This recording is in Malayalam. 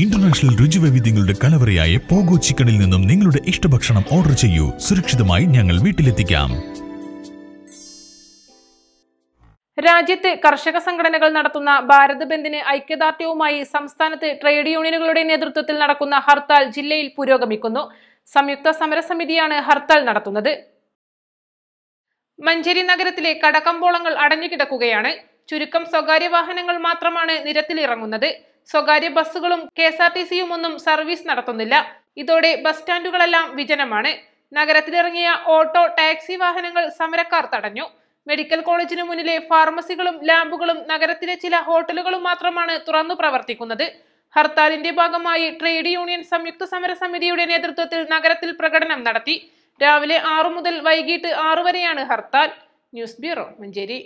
ഇന്റർനാഷണൽ രുചിവൈവിധ്യങ്ങളുടെ കലവറയായ പോഗോ ചിക്കനിൽ നിന്നും നിങ്ങളുടെ ഇഷ്ടഭക്ഷണം ഓർഡർ ചെയ്യൂ സുരക്ഷിതമായി ഞങ്ങൾ വീട്ടിലെത്തിക്കാം രാജ്യത്ത് കർഷക സംഘടനകൾ നടത്തുന്ന ഭാരത് ബന്ദിന് ഐക്യദാർഢ്യവുമായി സംസ്ഥാനത്ത് ട്രേഡ് യൂണിയനുകളുടെ നേതൃത്വത്തിൽ നടക്കുന്ന ഹർത്താൽ ജില്ലയിൽ പുരോഗമിക്കുന്നു സംയുക്ത സമരസമിതിയാണ് ഹർത്താൽ നടത്തുന്നത് മഞ്ചേരി നഗരത്തിലെ കടകമ്പോളങ്ങൾ അടഞ്ഞുകിടക്കുകയാണ് ചുരുക്കം സ്വകാര്യ വാഹനങ്ങൾ മാത്രമാണ് നിരത്തിലിറങ്ങുന്നത് സ്വകാര്യ ബസ്സുകളും കെ എസ് ആർ ടി സിയും ഒന്നും സർവീസ് നടത്തുന്നില്ല ഇതോടെ ബസ് സ്റ്റാൻഡുകളെല്ലാം വിജനമാണ് നഗരത്തിലിറങ്ങിയ ഓട്ടോ ടാക്സി വാഹനങ്ങൾ സമരക്കാർ തടഞ്ഞു മെഡിക്കൽ കോളേജിന് മുന്നിലെ ഫാർമസികളും ലാബുകളും നഗരത്തിലെ ചില ഹോട്ടലുകളും മാത്രമാണ് തുറന്നു പ്രവർത്തിക്കുന്നത് ഹർത്താലിന്റെ ഭാഗമായി ട്രേഡ് യൂണിയൻ സംയുക്ത സമര സമിതിയുടെ നേതൃത്വത്തിൽ നഗരത്തിൽ പ്രകടനം നടത്തി രാവിലെ ആറു മുതൽ വൈകിട്ട് ആറു വരെയാണ് ഹർത്താൽ ന്യൂസ് ബ്യൂറോ മഞ്ചേരി